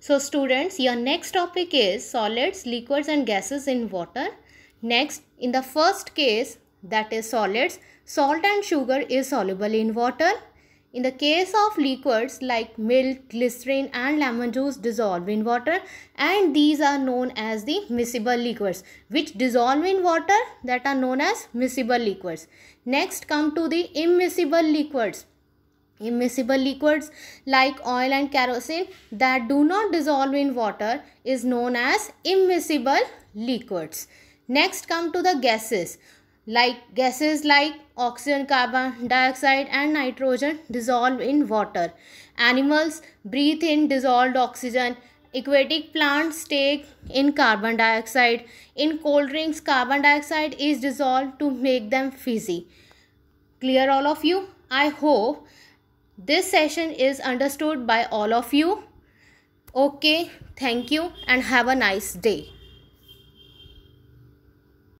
So students, your next topic is solids, liquids and gases in water. Next, in the first case, that is solids, salt and sugar is soluble in water. In the case of liquids like milk, glycerin and lemon juice dissolve in water and these are known as the miscible liquids which dissolve in water that are known as miscible liquids. Next come to the immiscible liquids Immiscible liquids like oil and kerosene that do not dissolve in water is known as immiscible liquids. Next come to the gases like gases like oxygen carbon dioxide and nitrogen dissolve in water animals breathe in dissolved oxygen aquatic plants take in carbon dioxide in cold drinks carbon dioxide is dissolved to make them fizzy clear all of you i hope this session is understood by all of you okay thank you and have a nice day